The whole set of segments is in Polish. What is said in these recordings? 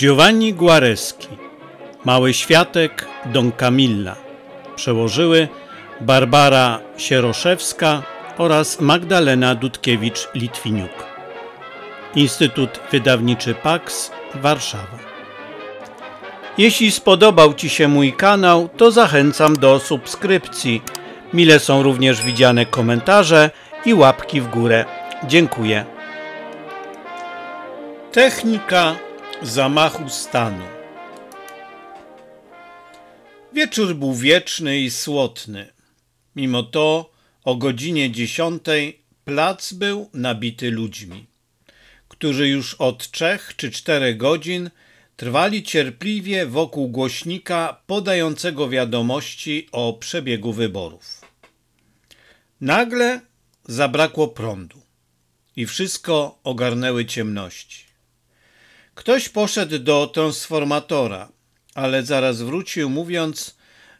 Giovanni Guareschi, Mały Światek Don Camilla. Przełożyły Barbara Sieroszewska oraz Magdalena Dudkiewicz-Litwiniuk. Instytut Wydawniczy Pax, Warszawa. Jeśli spodobał Ci się mój kanał, to zachęcam do subskrypcji. Mile są również widziane komentarze i łapki w górę. Dziękuję. Technika Zamachu stanu. Wieczór był wieczny i słotny. Mimo to o godzinie dziesiątej plac był nabity ludźmi, którzy już od trzech czy czterech godzin trwali cierpliwie wokół głośnika podającego wiadomości o przebiegu wyborów. Nagle zabrakło prądu i wszystko ogarnęły ciemności. Ktoś poszedł do transformatora, ale zaraz wrócił, mówiąc,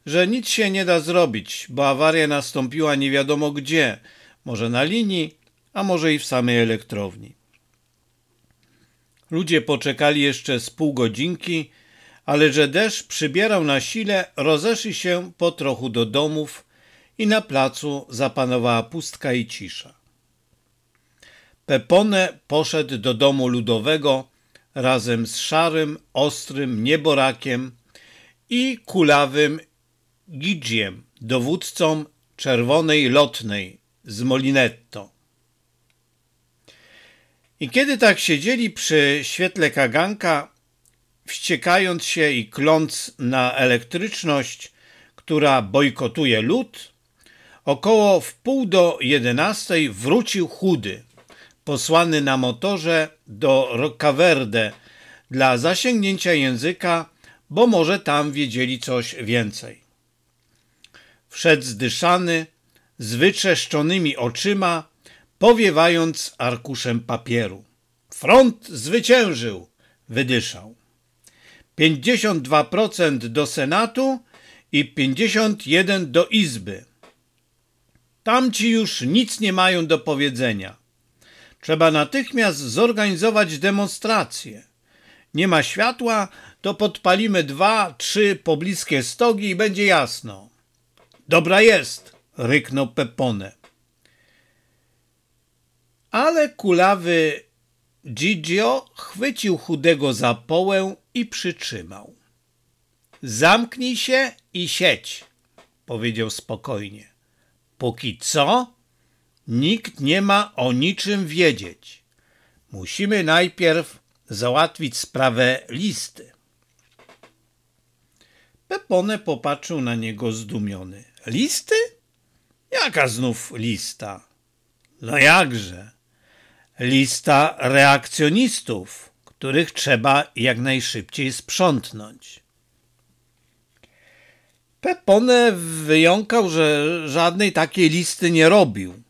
że nic się nie da zrobić, bo awaria nastąpiła nie wiadomo gdzie może na linii, a może i w samej elektrowni. Ludzie poczekali jeszcze z pół godzinki, ale że deszcz przybierał na sile, rozeszli się po trochu do domów i na placu zapanowała pustka i cisza. Pepone poszedł do domu ludowego, razem z szarym, ostrym nieborakiem i kulawym Gidziem, dowódcą Czerwonej Lotnej z Molinetto. I kiedy tak siedzieli przy świetle kaganka, wściekając się i kląc na elektryczność, która bojkotuje lud, około wpół do jedenastej wrócił chudy – posłany na motorze do Roccaverde dla zasięgnięcia języka, bo może tam wiedzieli coś więcej. Wszedł zdyszany, z wytrzeszczonymi oczyma, powiewając arkuszem papieru. Front zwyciężył, wydyszał. 52% do Senatu i 51% do Izby. Tamci już nic nie mają do powiedzenia. Trzeba natychmiast zorganizować demonstrację. Nie ma światła, to podpalimy dwa, trzy pobliskie stogi i będzie jasno. Dobra jest, ryknął Pepone. Ale kulawy Gigio chwycił chudego za połę i przytrzymał. Zamknij się i sieć, powiedział spokojnie. Póki co nikt nie ma o niczym wiedzieć. Musimy najpierw załatwić sprawę listy. Pepone popatrzył na niego zdumiony. Listy? Jaka znów lista? No jakże? Lista reakcjonistów, których trzeba jak najszybciej sprzątnąć. Pepone wyjąkał, że żadnej takiej listy nie robił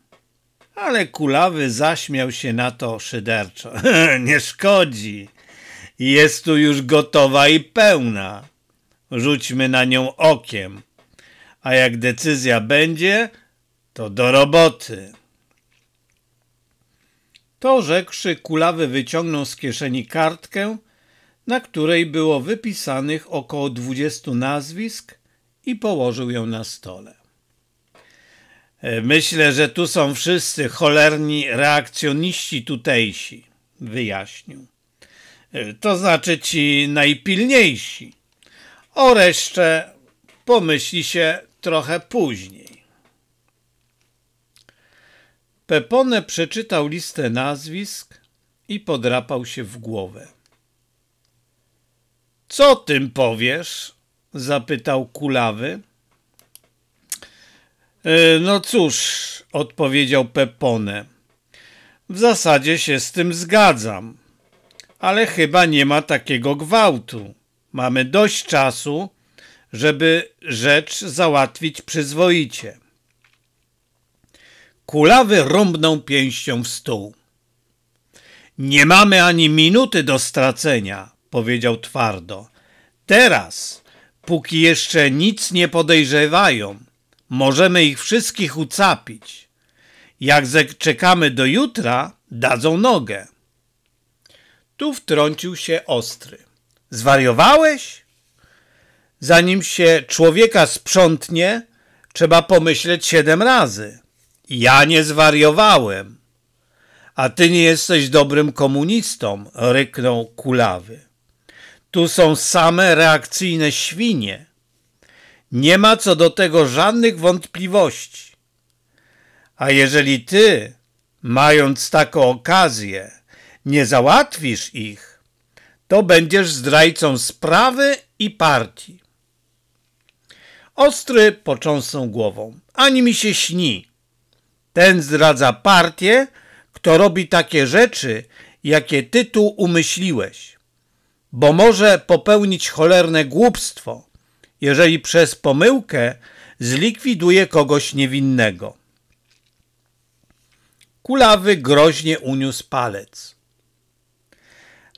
ale kulawy zaśmiał się na to szyderczo. Nie szkodzi, jest tu już gotowa i pełna. Rzućmy na nią okiem, a jak decyzja będzie, to do roboty. To rzekszy, kulawy wyciągnął z kieszeni kartkę, na której było wypisanych około dwudziestu nazwisk i położył ją na stole. E, myślę, że tu są wszyscy cholerni reakcjoniści tutejsi, wyjaśnił. E, to znaczy ci najpilniejsi. O reszcie pomyśli się trochę później. Pepone przeczytał listę nazwisk i podrapał się w głowę. Co tym powiesz? zapytał kulawy E, no cóż, odpowiedział Pepone. W zasadzie się z tym zgadzam, ale chyba nie ma takiego gwałtu. Mamy dość czasu, żeby rzecz załatwić przyzwoicie. Kulawy rąbnął pięścią w stół. Nie mamy ani minuty do stracenia, powiedział twardo. Teraz, póki jeszcze nic nie podejrzewają, Możemy ich wszystkich ucapić. Jak czekamy do jutra, dadzą nogę. Tu wtrącił się ostry. Zwariowałeś? Zanim się człowieka sprzątnie, trzeba pomyśleć siedem razy. Ja nie zwariowałem. A ty nie jesteś dobrym komunistą, ryknął kulawy. Tu są same reakcyjne świnie. Nie ma co do tego żadnych wątpliwości. A jeżeli ty, mając taką okazję, nie załatwisz ich, to będziesz zdrajcą sprawy i partii. Ostry począsnął głową. Ani mi się śni. Ten zdradza partię, kto robi takie rzeczy, jakie ty tu umyśliłeś. Bo może popełnić cholerne głupstwo, jeżeli przez pomyłkę zlikwiduje kogoś niewinnego. Kulawy groźnie uniósł palec.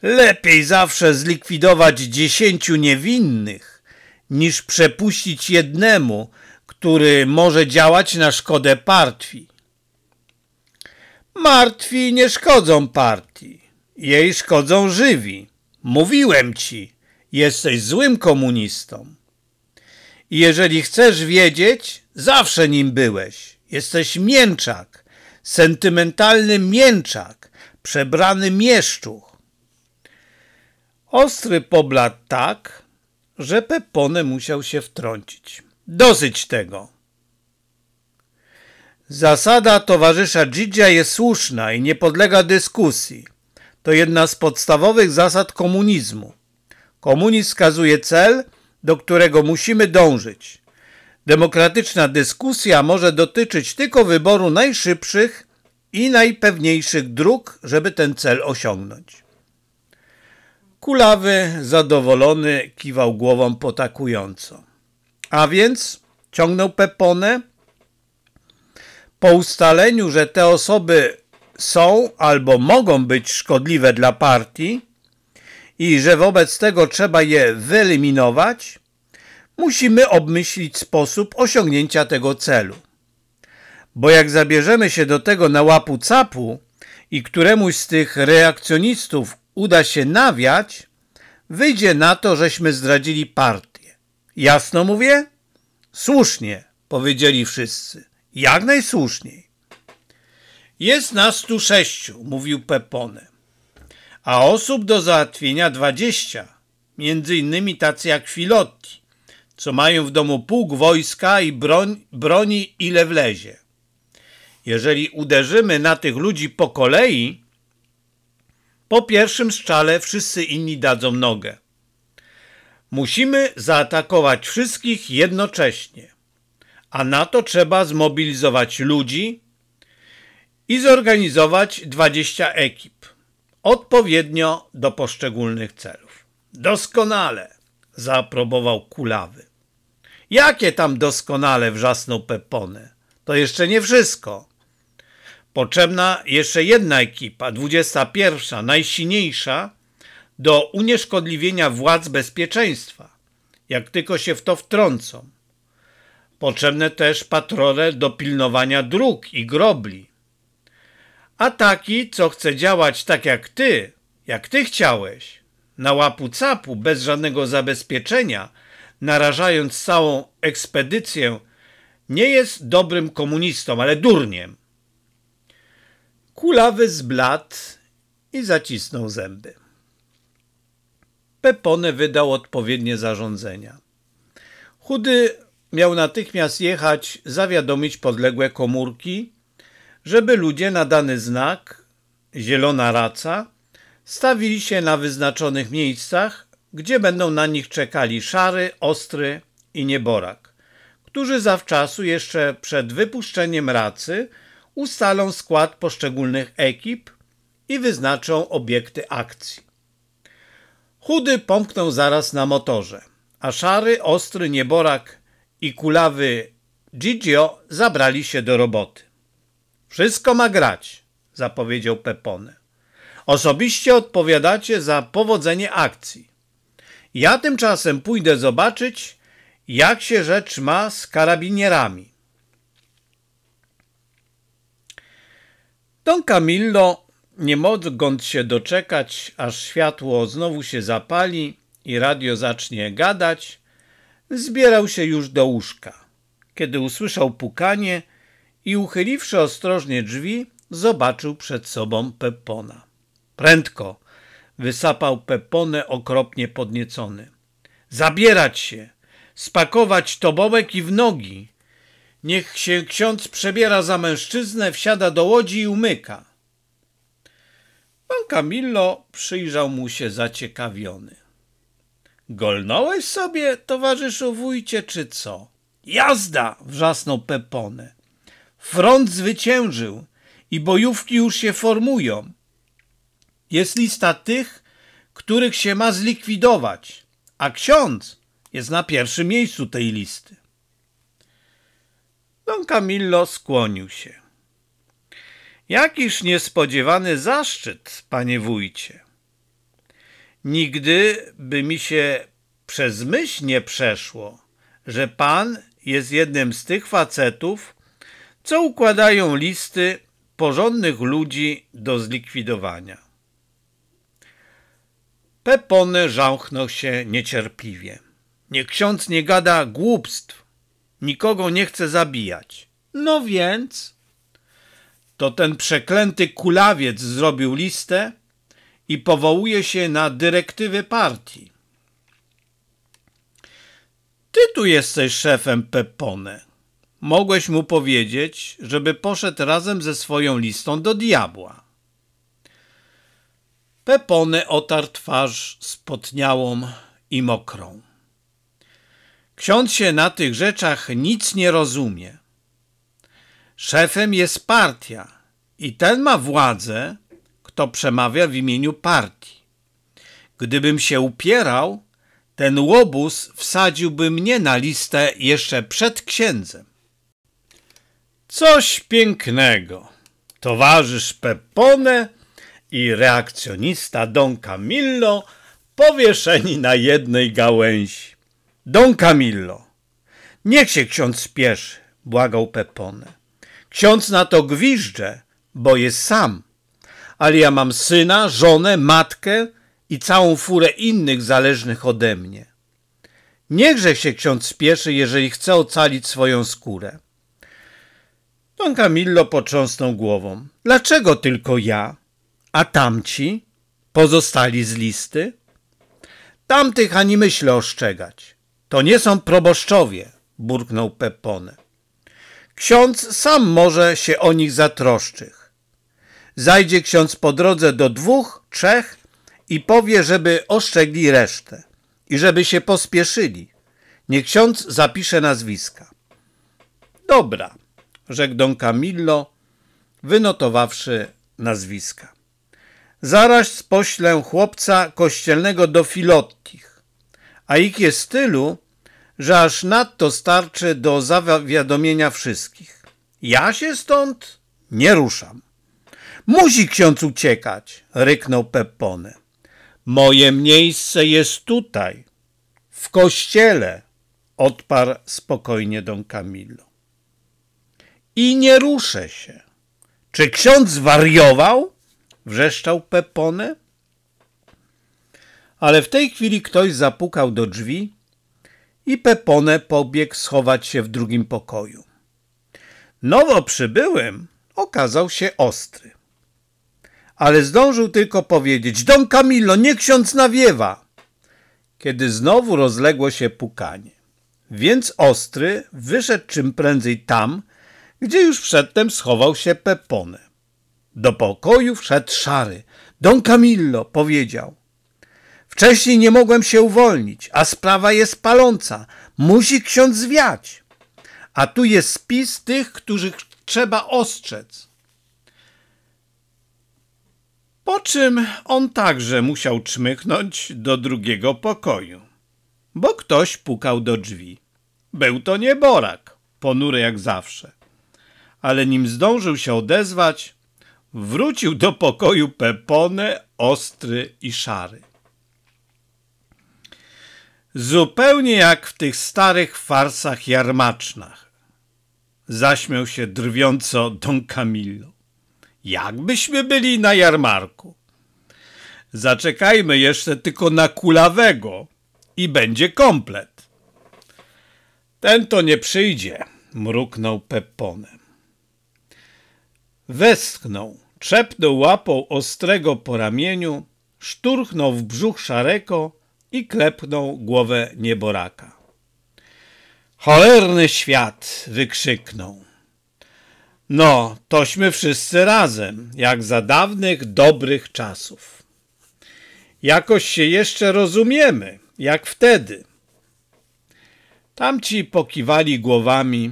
Lepiej zawsze zlikwidować dziesięciu niewinnych, niż przepuścić jednemu, który może działać na szkodę partii. Martwi nie szkodzą partii, jej szkodzą żywi. Mówiłem ci, jesteś złym komunistą jeżeli chcesz wiedzieć, zawsze nim byłeś. Jesteś mięczak, sentymentalny mięczak, przebrany mieszczuch. Ostry pobladł tak, że Pepone musiał się wtrącić. Dosyć tego. Zasada towarzysza Gidzia jest słuszna i nie podlega dyskusji. To jedna z podstawowych zasad komunizmu. Komunizm wskazuje cel – do którego musimy dążyć. Demokratyczna dyskusja może dotyczyć tylko wyboru najszybszych i najpewniejszych dróg, żeby ten cel osiągnąć. Kulawy, zadowolony, kiwał głową potakująco. A więc, ciągnął Pepone, po ustaleniu, że te osoby są albo mogą być szkodliwe dla partii, i że wobec tego trzeba je wyeliminować, musimy obmyślić sposób osiągnięcia tego celu. Bo jak zabierzemy się do tego na łapu capu i któremuś z tych reakcjonistów uda się nawiać, wyjdzie na to, żeśmy zdradzili partię. Jasno mówię? Słusznie, powiedzieli wszyscy. Jak najsłuszniej. Jest nas tu sześciu, mówił Pepone a osób do załatwienia 20, między innymi tacy jak Filotti, co mają w domu pług wojska i broń, broni ile wlezie. Jeżeli uderzymy na tych ludzi po kolei, po pierwszym strzale wszyscy inni dadzą nogę. Musimy zaatakować wszystkich jednocześnie, a na to trzeba zmobilizować ludzi i zorganizować 20 ekip odpowiednio do poszczególnych celów. Doskonale, zaaprobował kulawy. Jakie tam doskonale, wrzasnął pepony. To jeszcze nie wszystko. Potrzebna jeszcze jedna ekipa, 21, najsilniejsza, do unieszkodliwienia władz bezpieczeństwa, jak tylko się w to wtrącą. Potrzebne też patrole do pilnowania dróg i grobli a taki, co chce działać tak jak ty, jak ty chciałeś, na łapu capu, bez żadnego zabezpieczenia, narażając całą ekspedycję, nie jest dobrym komunistą, ale durniem. Kulawy zbladł i zacisnął zęby. Pepone wydał odpowiednie zarządzenia. Chudy miał natychmiast jechać zawiadomić podległe komórki, żeby ludzie na dany znak, zielona raca, stawili się na wyznaczonych miejscach, gdzie będą na nich czekali szary, ostry i nieborak, którzy zawczasu jeszcze przed wypuszczeniem racy ustalą skład poszczególnych ekip i wyznaczą obiekty akcji. Chudy pomknął zaraz na motorze, a szary, ostry nieborak i kulawy Gigio zabrali się do roboty. Wszystko ma grać, zapowiedział Pepone. Osobiście odpowiadacie za powodzenie akcji. Ja tymczasem pójdę zobaczyć, jak się rzecz ma z karabinierami. Don Camillo, nie mogąc się doczekać, aż światło znowu się zapali i radio zacznie gadać, zbierał się już do łóżka. Kiedy usłyszał pukanie, i uchyliwszy ostrożnie drzwi, zobaczył przed sobą Pepona. Prędko! wysapał Peponę okropnie podniecony. Zabierać się! Spakować tobołek i w nogi! Niech się ksiądz przebiera za mężczyznę, wsiada do łodzi i umyka. Pan Camillo przyjrzał mu się zaciekawiony. Golnąłeś sobie, towarzyszu wójcie, czy co? Jazda! wrzasnął Pepone. Front zwyciężył i bojówki już się formują. Jest lista tych, których się ma zlikwidować, a ksiądz jest na pierwszym miejscu tej listy. Don Camillo skłonił się. Jakiż niespodziewany zaszczyt, panie wójcie. Nigdy by mi się przez myśl nie przeszło, że pan jest jednym z tych facetów, co układają listy porządnych ludzi do zlikwidowania. Pepony żałchnął się niecierpliwie. Nie ksiądz nie gada głupstw. Nikogo nie chce zabijać. No więc? To ten przeklęty kulawiec zrobił listę i powołuje się na dyrektywy partii. Ty tu jesteś szefem Pepone mogłeś mu powiedzieć, żeby poszedł razem ze swoją listą do diabła. Pepony otarł twarz spotniałą i mokrą. Ksiądz się na tych rzeczach nic nie rozumie. Szefem jest partia i ten ma władzę, kto przemawia w imieniu partii. Gdybym się upierał, ten łobuz wsadziłby mnie na listę jeszcze przed księdzem. Coś pięknego. Towarzysz Pepone i reakcjonista Don Camillo powieszeni na jednej gałęzi. Don Camillo, niech się ksiądz spieszy, błagał Pepone. Ksiądz na to gwizdże, bo jest sam. Ale ja mam syna, żonę, matkę i całą furę innych zależnych ode mnie. Niechże się ksiądz spieszy, jeżeli chce ocalić swoją skórę. Don Camillo potrząsnął głową. Dlaczego tylko ja? A tamci? Pozostali z listy? Tamtych ani myślę oszczegać. To nie są proboszczowie, burknął Pepone. Ksiądz sam może się o nich zatroszczyć. Zajdzie ksiądz po drodze do dwóch, trzech i powie, żeby oszczegli resztę i żeby się pospieszyli. Niech ksiądz zapisze nazwiska. Dobra, rzekł Don Camillo, wynotowawszy nazwiska. Zaraz spoślę chłopca kościelnego do Filottich, a ich jest tylu, że aż nadto starczy do zawiadomienia wszystkich. Ja się stąd nie ruszam. Musi ksiądz uciekać, ryknął Peppone. Moje miejsce jest tutaj, w kościele, odparł spokojnie don Camillo i nie ruszę się. Czy ksiądz wariował, Wrzeszczał Pepone. Ale w tej chwili ktoś zapukał do drzwi i Pepone pobiegł schować się w drugim pokoju. Nowo przybyłym okazał się ostry. Ale zdążył tylko powiedzieć, Don Camillo, nie ksiądz nawiewa, kiedy znowu rozległo się pukanie. Więc ostry wyszedł czym prędzej tam, gdzie już przedtem schował się Pepone. Do pokoju wszedł szary. Don Camillo powiedział. Wcześniej nie mogłem się uwolnić, a sprawa jest paląca. Musi ksiądz zwiać. A tu jest spis tych, których trzeba ostrzec. Po czym on także musiał czmychnąć do drugiego pokoju, bo ktoś pukał do drzwi. Był to nieborak, ponury jak zawsze ale nim zdążył się odezwać, wrócił do pokoju Pepone ostry i szary. Zupełnie jak w tych starych farsach jarmacznach. Zaśmiał się drwiąco Don Camillo. Jakbyśmy byli na jarmarku. Zaczekajmy jeszcze tylko na kulawego i będzie komplet. Ten to nie przyjdzie, mruknął Pepone. Westchnął, czepnął łapą ostrego po ramieniu, szturchnął w brzuch szareko i klepnął głowę nieboraka. Cholerny świat! wykrzyknął. No, tośmy wszyscy razem, jak za dawnych, dobrych czasów. Jakoś się jeszcze rozumiemy, jak wtedy. Tamci pokiwali głowami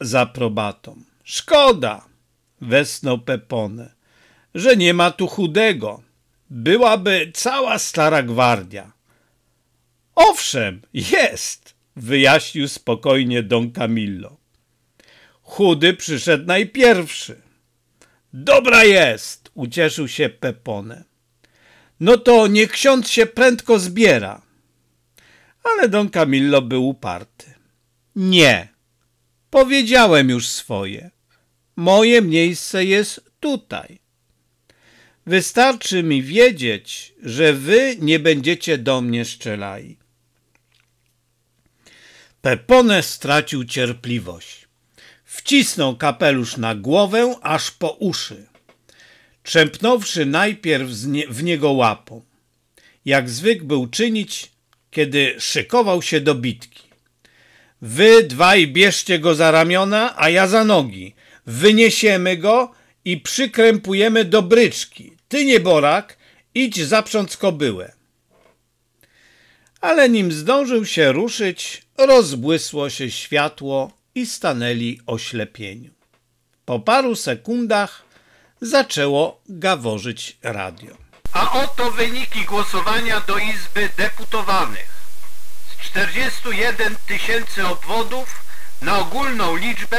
za probatą. Szkoda, – wesnął Pepone, że nie ma tu chudego. Byłaby cała stara gwardia. Owszem, jest, wyjaśnił spokojnie Don Camillo. Chudy przyszedł najpierwszy. Dobra jest, ucieszył się Pepone. No to niech ksiądz się prędko zbiera. Ale Don Camillo był uparty. Nie, powiedziałem już swoje. Moje miejsce jest tutaj. Wystarczy mi wiedzieć, że wy nie będziecie do mnie strzelali. Pepone stracił cierpliwość. Wcisnął kapelusz na głowę aż po uszy, trzępnąwszy najpierw nie w niego łapą, jak zwykł był czynić, kiedy szykował się do bitki. Wy dwaj bierzcie go za ramiona, a ja za nogi – wyniesiemy go i przykrępujemy do bryczki. Ty, nieborak, idź zaprząc kobyłę. Ale nim zdążył się ruszyć, rozbłysło się światło i stanęli oślepieniu. Po paru sekundach zaczęło gaworzyć radio. A oto wyniki głosowania do Izby Deputowanych. Z 41 tysięcy obwodów na ogólną liczbę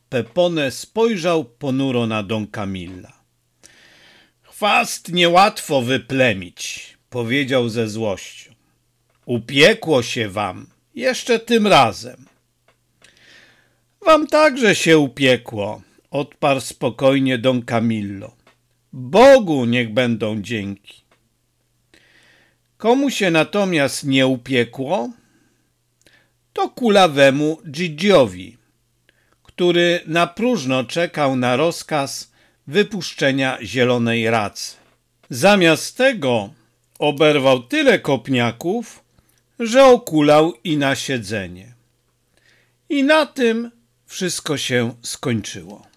Pepone spojrzał ponuro na Don Camilla. Chwast niełatwo wyplemić, powiedział ze złością. Upiekło się wam, jeszcze tym razem. Wam także się upiekło, odparł spokojnie Don Camillo. Bogu niech będą dzięki. Komu się natomiast nie upiekło? To kulawemu Gigi'owi, który na próżno czekał na rozkaz wypuszczenia zielonej racy. Zamiast tego oberwał tyle kopniaków, że okulał i na siedzenie. I na tym wszystko się skończyło.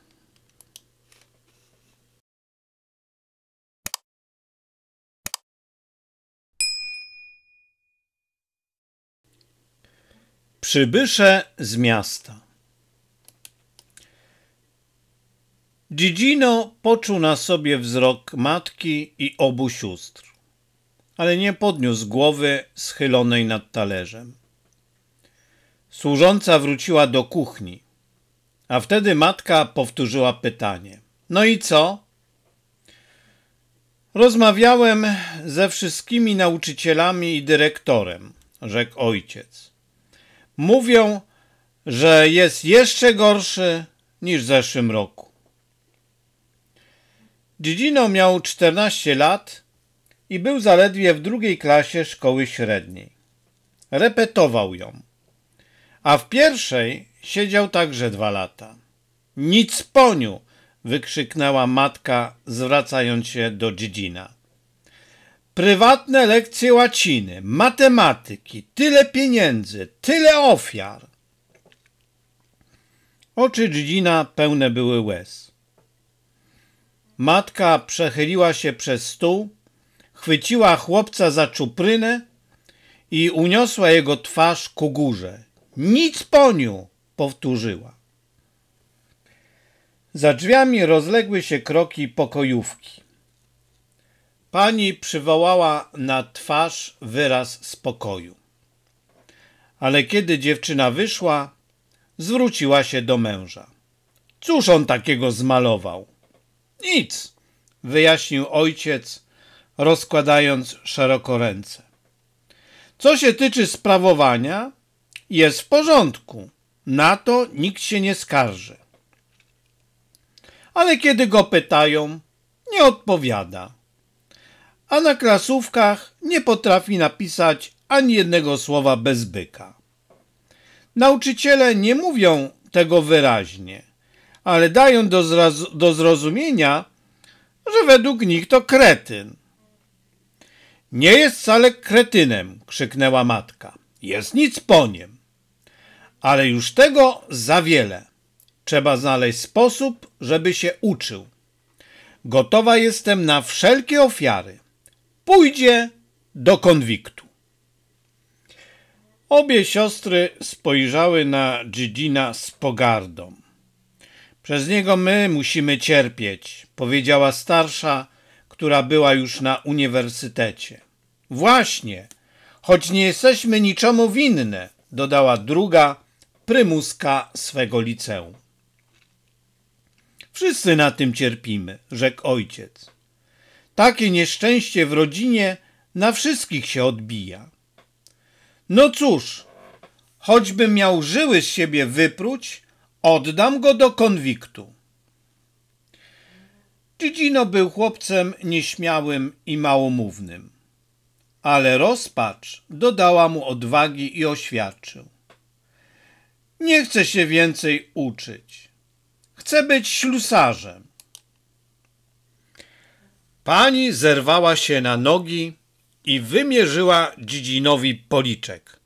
Przybysze z miasta Dzidzino poczuł na sobie wzrok matki i obu sióstr, ale nie podniósł głowy schylonej nad talerzem. Służąca wróciła do kuchni, a wtedy matka powtórzyła pytanie. No i co? Rozmawiałem ze wszystkimi nauczycielami i dyrektorem, rzekł ojciec. Mówią, że jest jeszcze gorszy niż w zeszłym roku. Dziedziną miał 14 lat i był zaledwie w drugiej klasie szkoły średniej. Repetował ją. A w pierwszej siedział także dwa lata. Nic poniu! wykrzyknęła matka, zwracając się do dziedzina. Prywatne lekcje łaciny, matematyki, tyle pieniędzy, tyle ofiar. Oczy dziedzina pełne były łez. Matka przechyliła się przez stół, chwyciła chłopca za czuprynę i uniosła jego twarz ku górze. Nic po niu! powtórzyła. Za drzwiami rozległy się kroki pokojówki. Pani przywołała na twarz wyraz spokoju. Ale kiedy dziewczyna wyszła, zwróciła się do męża. Cóż on takiego zmalował? Nic, wyjaśnił ojciec, rozkładając szeroko ręce. Co się tyczy sprawowania, jest w porządku. Na to nikt się nie skarży. Ale kiedy go pytają, nie odpowiada. A na klasówkach nie potrafi napisać ani jednego słowa bez byka. Nauczyciele nie mówią tego wyraźnie ale dają do, do zrozumienia, że według nich to kretyn. Nie jest wcale kretynem, krzyknęła matka. Jest nic po nim. Ale już tego za wiele. Trzeba znaleźć sposób, żeby się uczył. Gotowa jestem na wszelkie ofiary. Pójdzie do konwiktu. Obie siostry spojrzały na Dzidina z pogardą. Przez niego my musimy cierpieć, powiedziała starsza, która była już na uniwersytecie. Właśnie, choć nie jesteśmy niczemu winne, dodała druga, prymuska swego liceum. Wszyscy na tym cierpimy, rzekł ojciec. Takie nieszczęście w rodzinie na wszystkich się odbija. No cóż, choćbym miał żyły z siebie wypróć, Oddam go do konwiktu. Dzidino był chłopcem nieśmiałym i małomównym, ale rozpacz dodała mu odwagi i oświadczył. Nie chcę się więcej uczyć. Chcę być ślusarzem. Pani zerwała się na nogi i wymierzyła Dzidinowi policzek.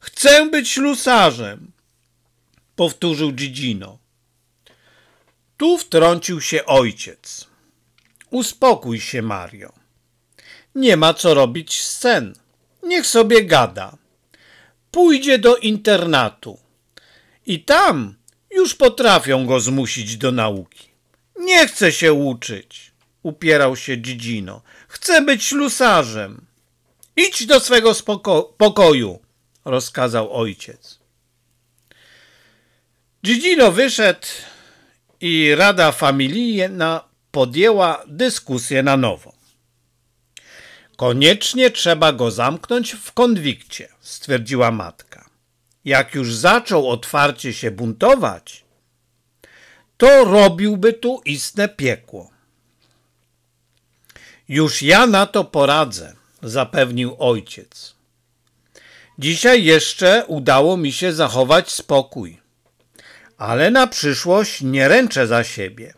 Chcę być ślusarzem powtórzył Dzidino. Tu wtrącił się ojciec. Uspokój się, Mario. Nie ma co robić scen. Niech sobie gada. Pójdzie do internatu. I tam już potrafią go zmusić do nauki. Nie chce się uczyć, upierał się Dzidino. Chce być ślusarzem. Idź do swego pokoju, rozkazał ojciec. Dzidino wyszedł i Rada Familijna podjęła dyskusję na nowo. Koniecznie trzeba go zamknąć w konwikcie, stwierdziła matka. Jak już zaczął otwarcie się buntować, to robiłby tu istne piekło. Już ja na to poradzę, zapewnił ojciec. Dzisiaj jeszcze udało mi się zachować spokój ale na przyszłość nie ręczę za siebie.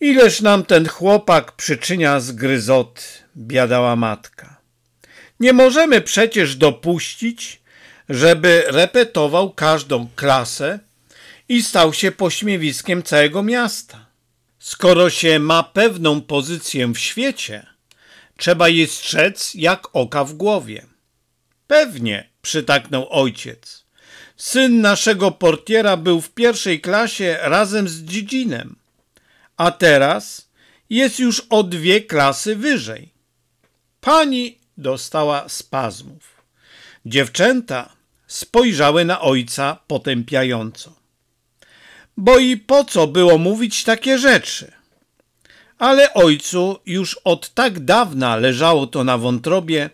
Ileż nam ten chłopak przyczynia zgryzot, biadała matka. Nie możemy przecież dopuścić, żeby repetował każdą klasę i stał się pośmiewiskiem całego miasta. Skoro się ma pewną pozycję w świecie, trzeba jej strzec jak oka w głowie. Pewnie, przytaknął ojciec. Syn naszego portiera był w pierwszej klasie razem z dziedzinem, a teraz jest już o dwie klasy wyżej. Pani dostała spazmów. Dziewczęta spojrzały na ojca potępiająco. Bo i po co było mówić takie rzeczy? Ale ojcu już od tak dawna leżało to na wątrobie,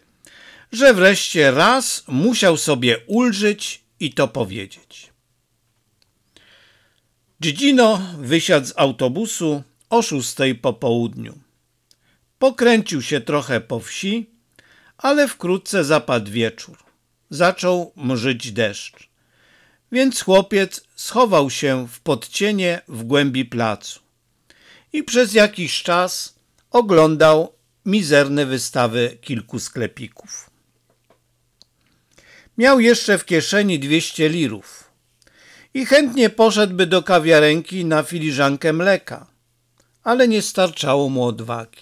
że wreszcie raz musiał sobie ulżyć i to powiedzieć. Dziedzino wysiadł z autobusu o szóstej po południu. Pokręcił się trochę po wsi, ale wkrótce zapadł wieczór. Zaczął mrzyć deszcz. Więc chłopiec schował się w podcienie w głębi placu i przez jakiś czas oglądał mizerne wystawy kilku sklepików. Miał jeszcze w kieszeni dwieście lirów i chętnie poszedłby do kawiarenki na filiżankę mleka, ale nie starczało mu odwagi.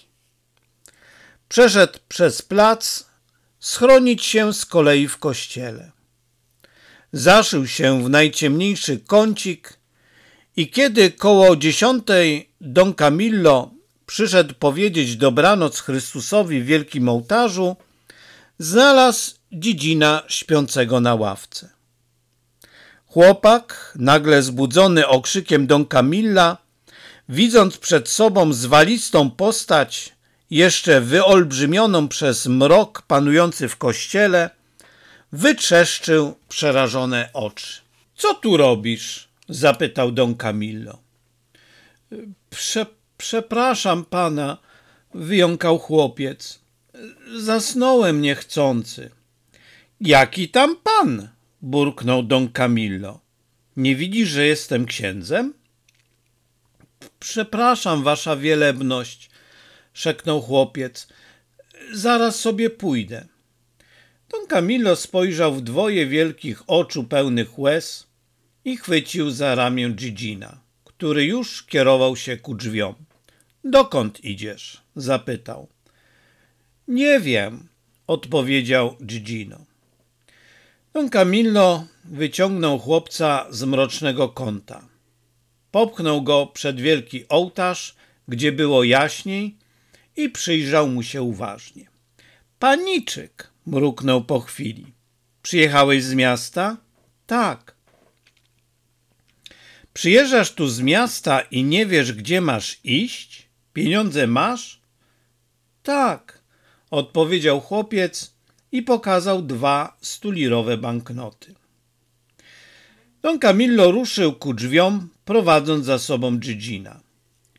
Przeszedł przez plac, schronić się z kolei w kościele. Zaszył się w najciemniejszy kącik i kiedy koło dziesiątej Don Camillo przyszedł powiedzieć dobranoc Chrystusowi w wielkim ołtarzu, znalazł dziedzina śpiącego na ławce. Chłopak, nagle zbudzony okrzykiem Don Camilla, widząc przed sobą zwalistą postać, jeszcze wyolbrzymioną przez mrok panujący w kościele, wytrzeszczył przerażone oczy. – Co tu robisz? – zapytał Don Camillo. Prze – Przepraszam pana – wyjąkał chłopiec. – Zasnąłem niechcący – Jaki tam pan? burknął don Camillo. Nie widzisz, że jestem księdzem? Przepraszam, wasza wielebność, szeknął chłopiec. Zaraz sobie pójdę. Don Camillo spojrzał w dwoje wielkich oczu pełnych łez i chwycił za ramię Gigina, który już kierował się ku drzwiom. Dokąd idziesz? zapytał. Nie wiem, odpowiedział Gigino. Don Camillo wyciągnął chłopca z mrocznego kąta. Popchnął go przed wielki ołtarz, gdzie było jaśniej i przyjrzał mu się uważnie. Paniczyk, mruknął po chwili. Przyjechałeś z miasta? Tak. Przyjeżdżasz tu z miasta i nie wiesz, gdzie masz iść? Pieniądze masz? Tak, odpowiedział chłopiec i pokazał dwa stulirowe banknoty. Don Camillo ruszył ku drzwiom, prowadząc za sobą Gigina.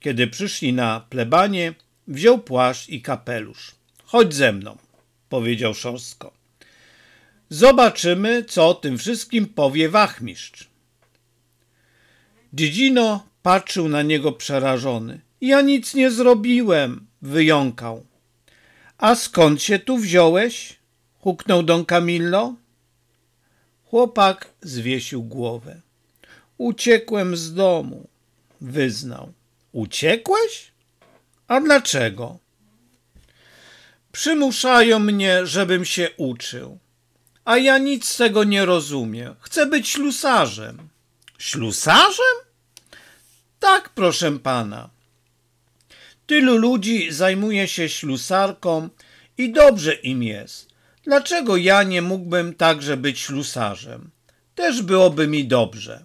Kiedy przyszli na plebanie, wziął płaszcz i kapelusz. Chodź ze mną, powiedział szorstko. Zobaczymy, co o tym wszystkim powie wachmistrz. Dziedzino patrzył na niego przerażony. Ja nic nie zrobiłem, wyjąkał. A skąd się tu wziąłeś? huknął Don Camillo. Chłopak zwiesił głowę. Uciekłem z domu, wyznał. Uciekłeś? A dlaczego? Przymuszają mnie, żebym się uczył. A ja nic z tego nie rozumiem. Chcę być ślusarzem. Ślusarzem? Tak, proszę pana. Tylu ludzi zajmuje się ślusarką i dobrze im jest. Dlaczego ja nie mógłbym także być ślusarzem? Też byłoby mi dobrze.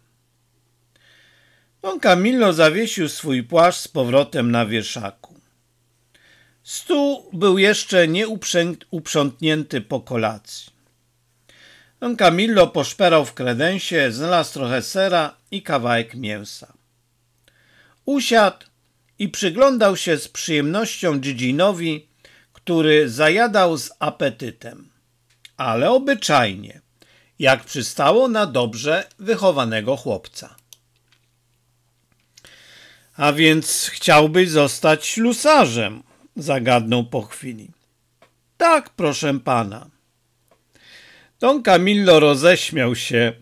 Don Camillo zawiesił swój płaszcz z powrotem na wieszaku. Stół był jeszcze nie uprzątnięty po kolacji. Don Camillo poszperał w kredensie, znalazł trochę sera i kawałek mięsa. Usiadł i przyglądał się z przyjemnością Dziedzinowi, który zajadał z apetytem, ale obyczajnie, jak przystało na dobrze wychowanego chłopca. A więc chciałbyś zostać ślusarzem, zagadnął po chwili. Tak, proszę pana. Don Camillo roześmiał się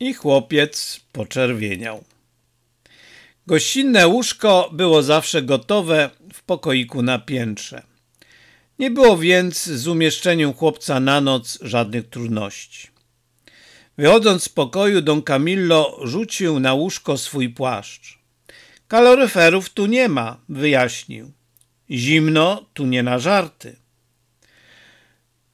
i chłopiec poczerwieniał. Gościnne łóżko było zawsze gotowe w pokoiku na piętrze. Nie było więc z umieszczeniem chłopca na noc żadnych trudności. Wychodząc z pokoju, don Camillo rzucił na łóżko swój płaszcz. Kaloryferów tu nie ma, wyjaśnił. Zimno tu nie na żarty.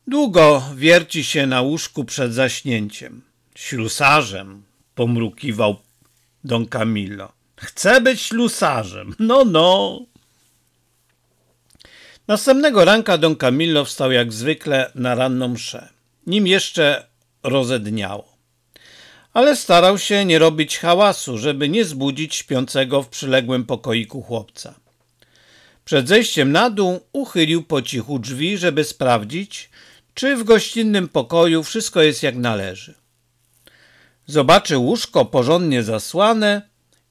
Długo wierci się na łóżku przed zaśnięciem. Ślusarzem, pomrukiwał don Camillo. Chcę być ślusarzem. No, no. Następnego ranka Don Camillo wstał jak zwykle na ranną mszę, nim jeszcze rozedniało. Ale starał się nie robić hałasu, żeby nie zbudzić śpiącego w przyległym pokoiku chłopca. Przed zejściem na dół uchylił po cichu drzwi, żeby sprawdzić, czy w gościnnym pokoju wszystko jest jak należy. Zobaczył łóżko porządnie zasłane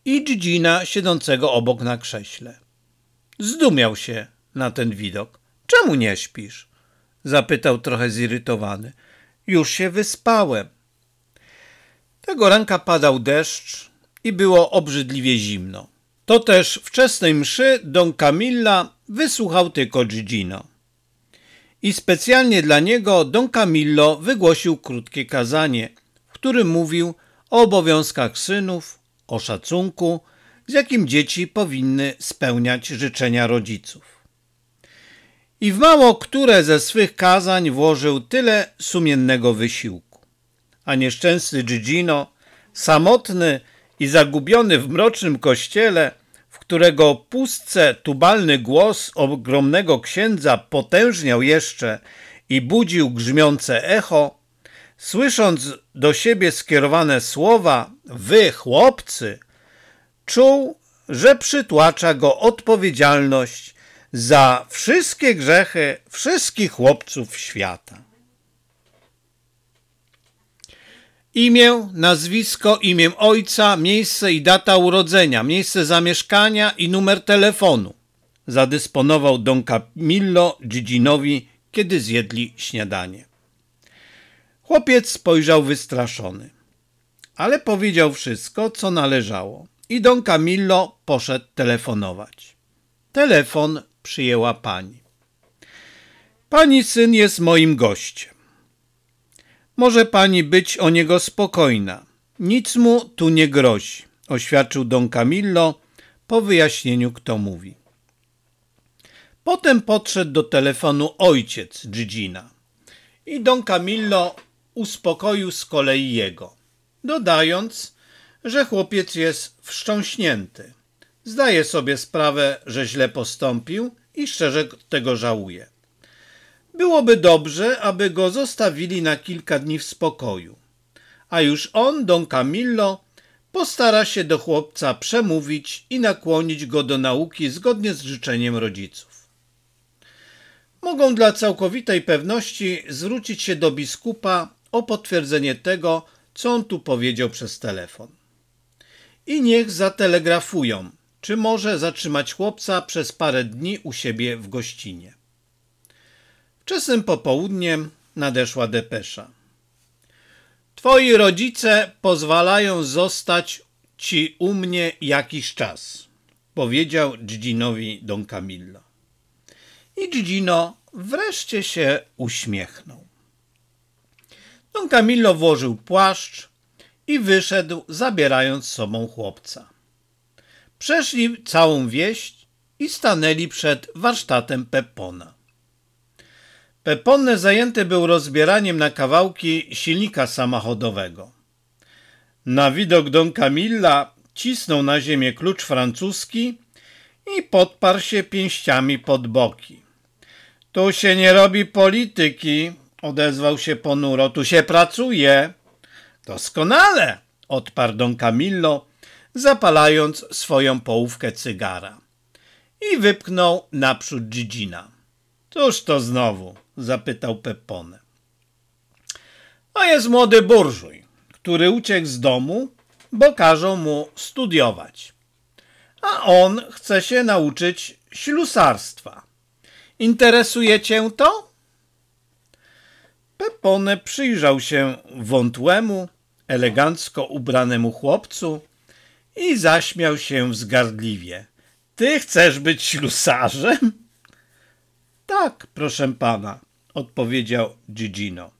i dziedzina siedzącego obok na krześle. Zdumiał się, na ten widok. Czemu nie śpisz? Zapytał trochę zirytowany. Już się wyspałem. Tego ranka padał deszcz i było obrzydliwie zimno. To też wczesnej mszy Don Camilla wysłuchał tylko Gigino. I specjalnie dla niego Don Camillo wygłosił krótkie kazanie, w którym mówił o obowiązkach synów, o szacunku, z jakim dzieci powinny spełniać życzenia rodziców i w mało które ze swych kazań włożył tyle sumiennego wysiłku. A nieszczęsny Gigino, samotny i zagubiony w mrocznym kościele, w którego pustce tubalny głos ogromnego księdza potężniał jeszcze i budził grzmiące echo, słysząc do siebie skierowane słowa wy chłopcy, czuł, że przytłacza go odpowiedzialność za wszystkie grzechy wszystkich chłopców świata. Imię, nazwisko, imię ojca, miejsce i data urodzenia, miejsce zamieszkania i numer telefonu zadysponował Don Camillo Dziedzinowi, kiedy zjedli śniadanie. Chłopiec spojrzał wystraszony, ale powiedział wszystko, co należało i Don Camillo poszedł telefonować. Telefon przyjęła pani. Pani syn jest moim gościem. Może pani być o niego spokojna. Nic mu tu nie grozi, oświadczył don Camillo po wyjaśnieniu, kto mówi. Potem podszedł do telefonu ojciec Gigina i don Camillo uspokoił z kolei jego, dodając, że chłopiec jest wstrząśnięty Zdaje sobie sprawę, że źle postąpił i szczerze tego żałuje. Byłoby dobrze, aby go zostawili na kilka dni w spokoju. A już on, Don Camillo, postara się do chłopca przemówić i nakłonić go do nauki zgodnie z życzeniem rodziców. Mogą dla całkowitej pewności zwrócić się do biskupa o potwierdzenie tego, co on tu powiedział przez telefon. I niech zatelegrafują, czy może zatrzymać chłopca przez parę dni u siebie w gościnie. Wczesnym popołudniem nadeszła depesza. Twoi rodzice pozwalają zostać ci u mnie jakiś czas, powiedział Dzdzinowi Don Camillo. I Dzdzino wreszcie się uśmiechnął. Don Camillo włożył płaszcz i wyszedł, zabierając sobą chłopca. Przeszli całą wieś i stanęli przed warsztatem Pepona. Peponne zajęty był rozbieraniem na kawałki silnika samochodowego. Na widok Don Camilla cisnął na ziemię klucz francuski i podparł się pięściami pod boki. Tu się nie robi polityki, odezwał się ponuro, tu się pracuje. Doskonale, odparł Don Camillo zapalając swoją połówkę cygara. I wypchnął naprzód dziedzina. Cóż to znowu? zapytał Peppone. A jest młody burżuj, który uciekł z domu, bo każą mu studiować. A on chce się nauczyć ślusarstwa. Interesuje cię to? Peppone przyjrzał się wątłemu, elegancko ubranemu chłopcu, i zaśmiał się wzgardliwie. Ty chcesz być ślusarzem? Tak, proszę pana, odpowiedział Gigino.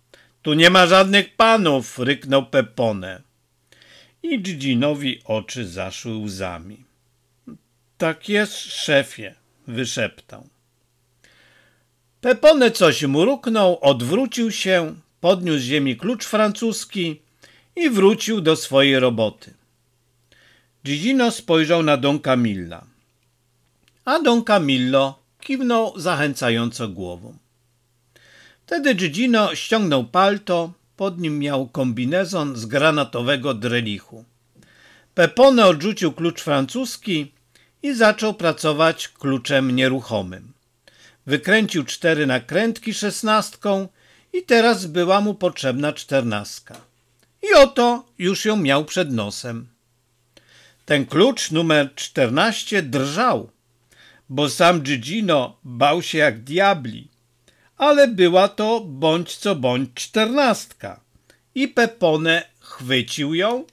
Tu nie ma żadnych panów, ryknął Pepone. I Giginowi oczy zaszły łzami. Tak jest, szefie, wyszeptał. Pepone coś mruknął, odwrócił się, podniósł z ziemi klucz francuski i wrócił do swojej roboty. Dzidino spojrzał na Don Camilla, a Don Camillo kiwnął zachęcająco głową. Wtedy Dzidino ściągnął palto, pod nim miał kombinezon z granatowego drelichu. Pepone odrzucił klucz francuski i zaczął pracować kluczem nieruchomym. Wykręcił cztery nakrętki szesnastką i teraz była mu potrzebna czternastka. I oto już ją miał przed nosem. Ten klucz numer 14 drżał, bo sam Gigino bał się jak diabli. Ale była to bądź co bądź czternastka i Pepone chwycił ją,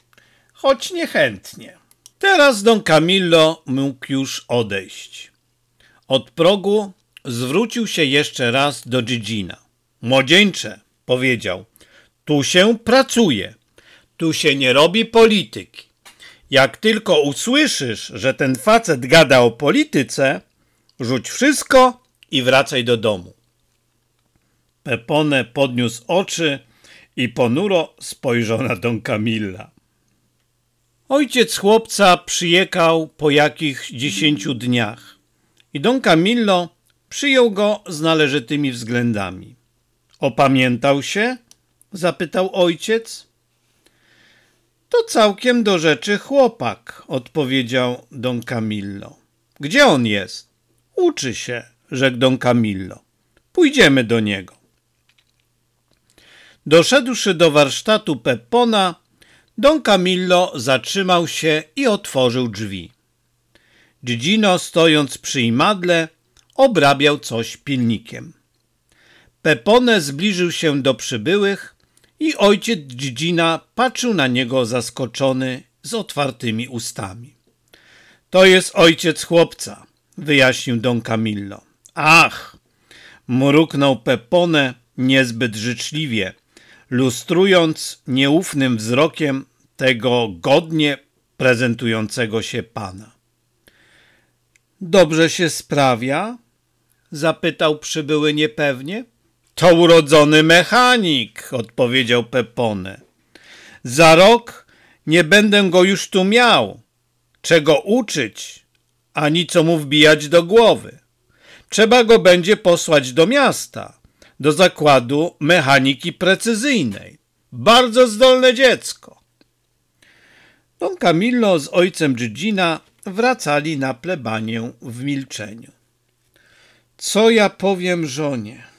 choć niechętnie. Teraz Don Camillo mógł już odejść. Od progu zwrócił się jeszcze raz do Gigina. Młodzieńcze, powiedział, tu się pracuje, tu się nie robi polityki. Jak tylko usłyszysz, że ten facet gada o polityce, rzuć wszystko i wracaj do domu. Pepone podniósł oczy i ponuro spojrzał na Don Camilla. Ojciec chłopca przyjechał po jakichś dziesięciu dniach i Don Camillo przyjął go z należytymi względami. Opamiętał się? zapytał ojciec. To całkiem do rzeczy chłopak, odpowiedział don Camillo. Gdzie on jest? Uczy się, rzekł don Camillo. Pójdziemy do niego. Doszedłszy do warsztatu Pepona, don Camillo zatrzymał się i otworzył drzwi. Dziedzino, stojąc przy imadle, obrabiał coś pilnikiem. Pepone zbliżył się do przybyłych i ojciec dziedzina patrzył na niego zaskoczony, z otwartymi ustami. To jest ojciec chłopca, wyjaśnił don Camillo. Ach, mruknął Pepone niezbyt życzliwie, lustrując nieufnym wzrokiem tego godnie prezentującego się pana. Dobrze się sprawia? zapytał przybyły niepewnie. To urodzony mechanik, odpowiedział Pepone. Za rok nie będę go już tu miał. Czego uczyć, ani co mu wbijać do głowy. Trzeba go będzie posłać do miasta, do zakładu mechaniki precyzyjnej. Bardzo zdolne dziecko. Don Camillo z ojcem Dziedzina wracali na plebanię w milczeniu. Co ja powiem żonie?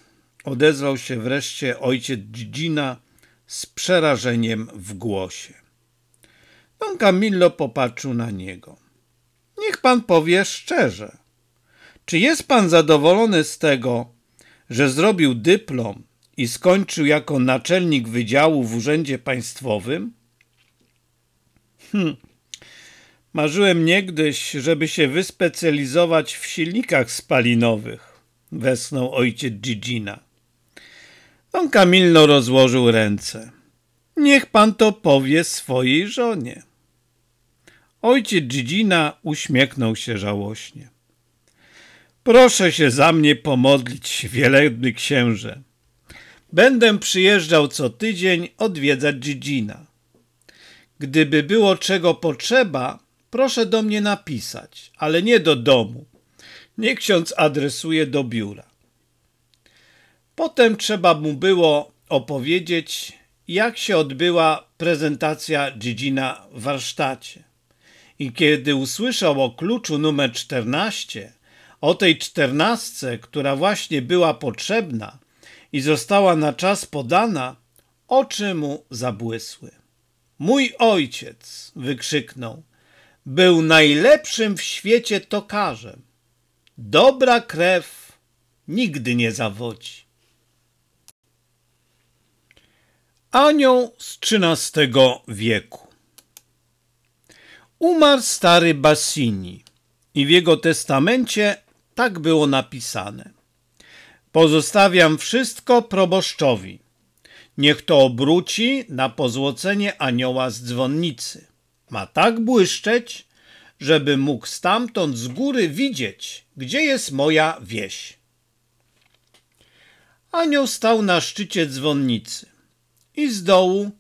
odezwał się wreszcie ojciec Dzidzina z przerażeniem w głosie. Don Camillo popatrzył na niego. Niech pan powie szczerze. Czy jest pan zadowolony z tego, że zrobił dyplom i skończył jako naczelnik wydziału w urzędzie państwowym? Hm. Marzyłem niegdyś, żeby się wyspecjalizować w silnikach spalinowych, wesnął ojciec Gigina. Don Camillo rozłożył ręce. Niech pan to powie swojej żonie. Ojciec Dzidzina uśmiechnął się żałośnie. Proszę się za mnie pomodlić, wielebny księże. Będę przyjeżdżał co tydzień odwiedzać Dzidzina. Gdyby było czego potrzeba, proszę do mnie napisać, ale nie do domu. Nie ksiądz adresuje do biura. Potem trzeba mu było opowiedzieć, jak się odbyła prezentacja Dziedzina w warsztacie. I kiedy usłyszał o kluczu numer 14, o tej czternastce, która właśnie była potrzebna i została na czas podana, oczy mu zabłysły. Mój ojciec, wykrzyknął, był najlepszym w świecie tokarzem. Dobra krew nigdy nie zawodzi. Anioł z XIII wieku. Umarł stary Bassini i w jego testamencie tak było napisane. Pozostawiam wszystko proboszczowi. Niech to obróci na pozłocenie anioła z dzwonnicy. Ma tak błyszczeć, żeby mógł stamtąd z góry widzieć, gdzie jest moja wieś. Anioł stał na szczycie dzwonnicy i z dołu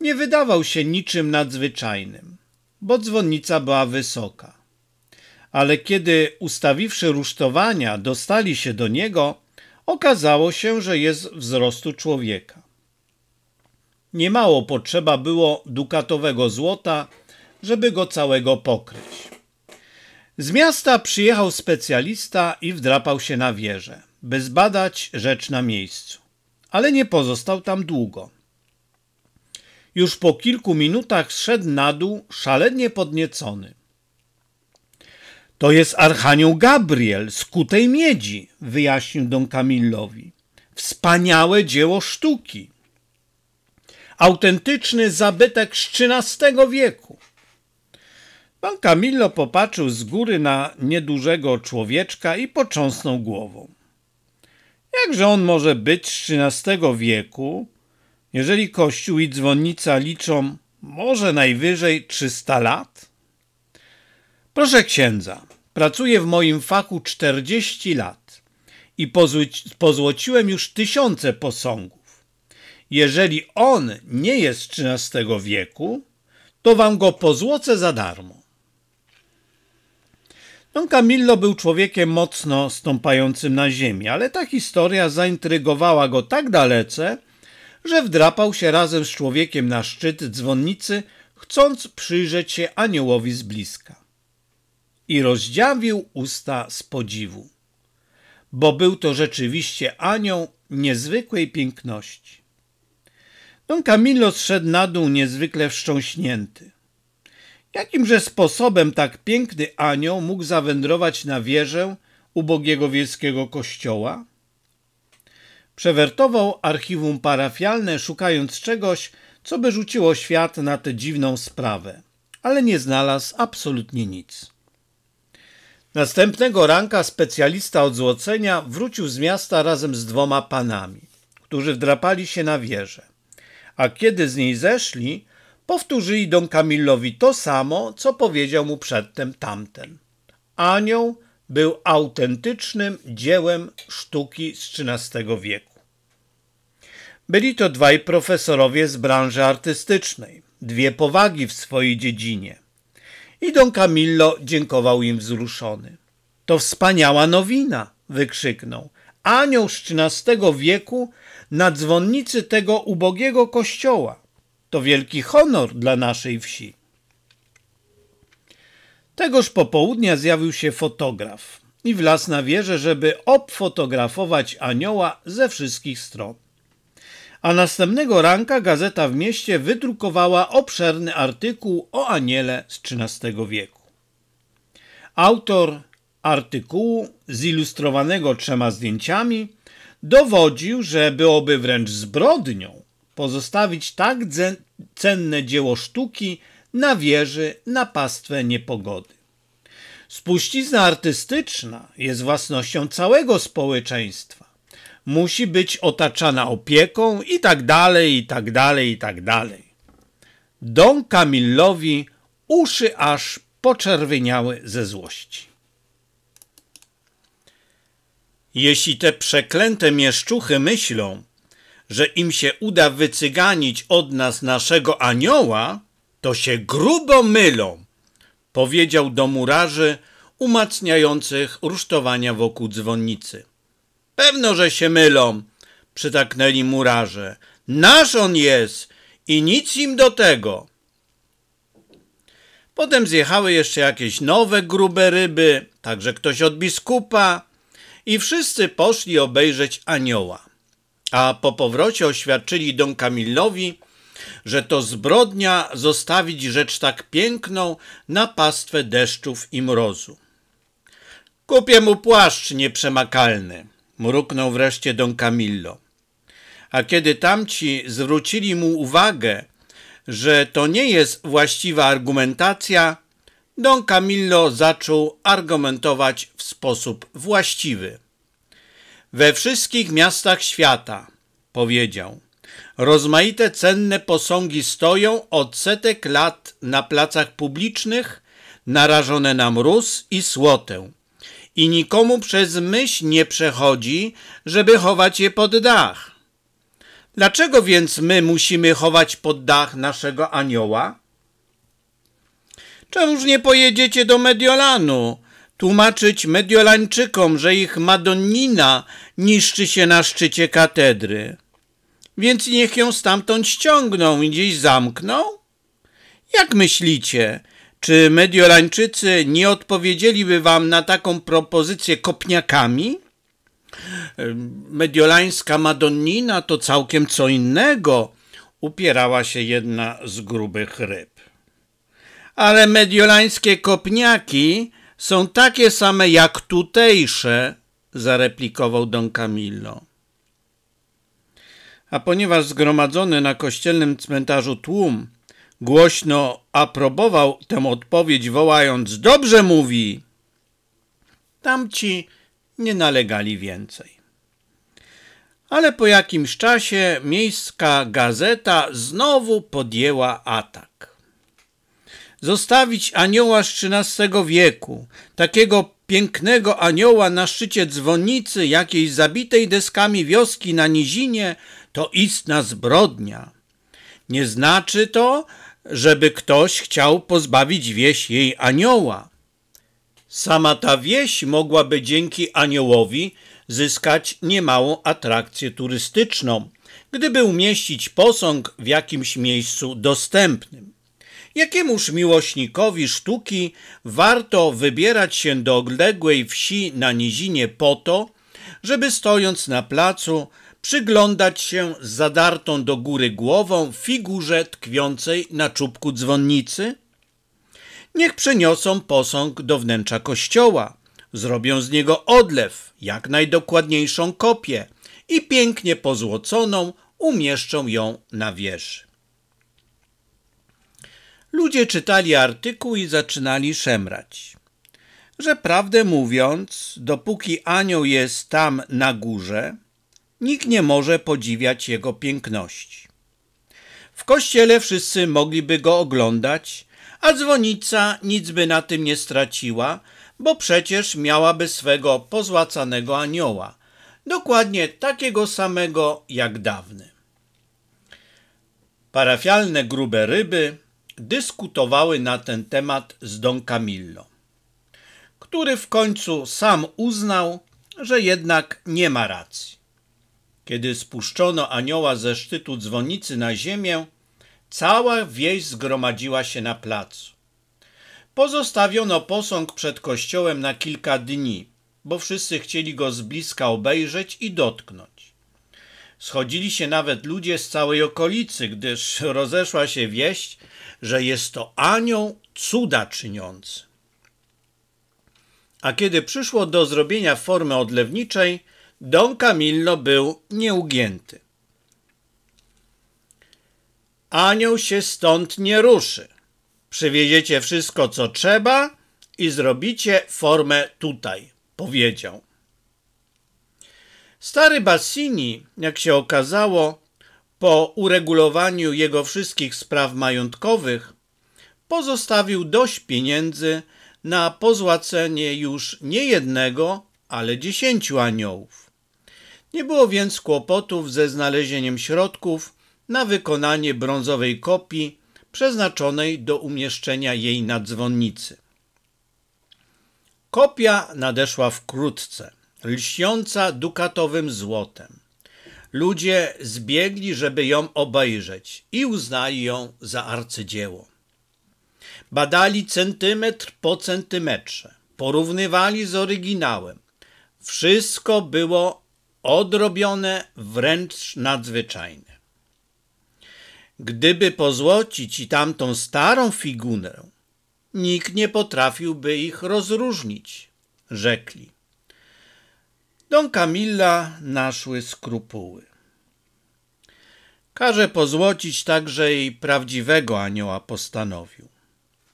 nie wydawał się niczym nadzwyczajnym, bo dzwonnica była wysoka. Ale kiedy ustawiwszy rusztowania dostali się do niego, okazało się, że jest wzrostu człowieka. Niemało potrzeba było dukatowego złota, żeby go całego pokryć. Z miasta przyjechał specjalista i wdrapał się na wieżę, by zbadać rzecz na miejscu. Ale nie pozostał tam długo. Już po kilku minutach szedł na dół, szalenie podniecony. To jest Archanioł Gabriel z kutej miedzi, wyjaśnił Don Kamillowi. Wspaniałe dzieło sztuki. Autentyczny zabytek z XIII wieku. Don Camillo popatrzył z góry na niedużego człowieczka i począsnął głową. Jakże on może być z XIII wieku, jeżeli kościół i dzwonnica liczą może najwyżej 300 lat? Proszę księdza, pracuję w moim fachu 40 lat i pozłociłem już tysiące posągów. Jeżeli on nie jest XIII wieku, to wam go pozłocę za darmo. Don Camillo był człowiekiem mocno stąpającym na ziemi, ale ta historia zaintrygowała go tak dalece, że wdrapał się razem z człowiekiem na szczyt dzwonnicy, chcąc przyjrzeć się aniołowi z bliska. I rozdziawił usta z podziwu, bo był to rzeczywiście anioł niezwykłej piękności. Don Camillo zszedł na dół niezwykle wstrząśnięty. Jakimże sposobem tak piękny anioł mógł zawędrować na wieżę ubogiego wiejskiego kościoła? Przewertował archiwum parafialne, szukając czegoś, co by rzuciło świat na tę dziwną sprawę, ale nie znalazł absolutnie nic. Następnego ranka specjalista od złocenia wrócił z miasta razem z dwoma panami, którzy wdrapali się na wieżę. A kiedy z niej zeszli, powtórzyli Don Kamillowi to samo, co powiedział mu przedtem tamten. Anioł był autentycznym dziełem sztuki z XIII wieku. Byli to dwaj profesorowie z branży artystycznej, dwie powagi w swojej dziedzinie. I don Camillo dziękował im wzruszony. To wspaniała nowina, wykrzyknął. Anioł z XIII wieku na dzwonnicy tego ubogiego kościoła. To wielki honor dla naszej wsi. Tegoż popołudnia zjawił się fotograf i wlazł na wieżę, żeby obfotografować anioła ze wszystkich stron. A następnego ranka gazeta w mieście wydrukowała obszerny artykuł o aniele z XIII wieku. Autor artykułu, zilustrowanego trzema zdjęciami, dowodził, że byłoby wręcz zbrodnią pozostawić tak cenne dzieło sztuki na wieży na pastwę niepogody. Spuścizna artystyczna jest własnością całego społeczeństwa. Musi być otaczana opieką i tak dalej, i tak dalej, i tak dalej. Don Camillowi uszy aż poczerwieniały ze złości. Jeśli te przeklęte mieszczuchy myślą, że im się uda wycyganić od nas naszego anioła, to się grubo mylą, powiedział do murarzy umacniających rusztowania wokół dzwonnicy. Pewno, że się mylą, przytaknęli murarze. Nasz on jest i nic im do tego. Potem zjechały jeszcze jakieś nowe grube ryby, także ktoś od biskupa i wszyscy poszli obejrzeć anioła. A po powrocie oświadczyli Don Kamillowi, że to zbrodnia zostawić rzecz tak piękną na pastwę deszczów i mrozu. Kupię mu płaszcz nieprzemakalny, mruknął wreszcie don Camillo. A kiedy tamci zwrócili mu uwagę, że to nie jest właściwa argumentacja, don Camillo zaczął argumentować w sposób właściwy. We wszystkich miastach świata, powiedział, Rozmaite cenne posągi stoją od setek lat na placach publicznych, narażone na mróz i słotę. I nikomu przez myśl nie przechodzi, żeby chować je pod dach. Dlaczego więc my musimy chować pod dach naszego anioła? Czemuż nie pojedziecie do Mediolanu? Tłumaczyć Mediolańczykom, że ich Madonnina niszczy się na szczycie katedry więc niech ją stamtąd ściągną i gdzieś zamkną? Jak myślicie, czy Mediolańczycy nie odpowiedzieliby wam na taką propozycję kopniakami? Mediolańska Madonnina to całkiem co innego, upierała się jedna z grubych ryb. Ale mediolańskie kopniaki są takie same jak tutejsze, zareplikował Don Camillo. A ponieważ zgromadzony na kościelnym cmentarzu tłum głośno aprobował tę odpowiedź, wołając: Dobrze mówi! Tamci nie nalegali więcej. Ale po jakimś czasie miejska gazeta znowu podjęła atak. Zostawić anioła z XIII wieku, takiego pięknego anioła na szczycie dzwonnicy jakiejś zabitej deskami wioski na nizinie, to istna zbrodnia. Nie znaczy to, żeby ktoś chciał pozbawić wieś jej anioła. Sama ta wieś mogłaby dzięki aniołowi zyskać niemałą atrakcję turystyczną, gdyby umieścić posąg w jakimś miejscu dostępnym. Jakiemuż miłośnikowi sztuki warto wybierać się do odległej wsi na nizinie po to, żeby stojąc na placu przyglądać się z zadartą do góry głową figurze tkwiącej na czubku dzwonnicy? Niech przeniosą posąg do wnętrza kościoła, zrobią z niego odlew, jak najdokładniejszą kopię i pięknie pozłoconą umieszczą ją na wieży. Ludzie czytali artykuł i zaczynali szemrać. Że prawdę mówiąc, dopóki anioł jest tam na górze, nikt nie może podziwiać jego piękności. W kościele wszyscy mogliby go oglądać, a dzwonica nic by na tym nie straciła, bo przecież miałaby swego pozłacanego anioła, dokładnie takiego samego jak dawny. Parafialne grube ryby dyskutowały na ten temat z Don Camillo, który w końcu sam uznał, że jednak nie ma racji. Kiedy spuszczono anioła ze szczytu dzwonicy na ziemię, cała wieś zgromadziła się na placu. Pozostawiono posąg przed kościołem na kilka dni, bo wszyscy chcieli go z bliska obejrzeć i dotknąć. Schodzili się nawet ludzie z całej okolicy, gdyż rozeszła się wieść, że jest to anioł cuda czyniący. A kiedy przyszło do zrobienia formy odlewniczej, Don Camillo był nieugięty. Anioł się stąd nie ruszy. Przywieziecie wszystko, co trzeba i zrobicie formę tutaj, powiedział. Stary Bassini, jak się okazało, po uregulowaniu jego wszystkich spraw majątkowych, pozostawił dość pieniędzy na pozłacenie już nie jednego, ale dziesięciu aniołów. Nie było więc kłopotów ze znalezieniem środków na wykonanie brązowej kopii przeznaczonej do umieszczenia jej na dzwonnicy. Kopia nadeszła wkrótce, lśniąca dukatowym złotem. Ludzie zbiegli, żeby ją obejrzeć i uznali ją za arcydzieło. Badali centymetr po centymetrze, porównywali z oryginałem. Wszystko było odrobione, wręcz nadzwyczajne. Gdyby pozłocić i tamtą starą figunę, nikt nie potrafiłby ich rozróżnić, rzekli. Don Camilla naszły skrupuły. Każe pozłocić także i prawdziwego anioła postanowił.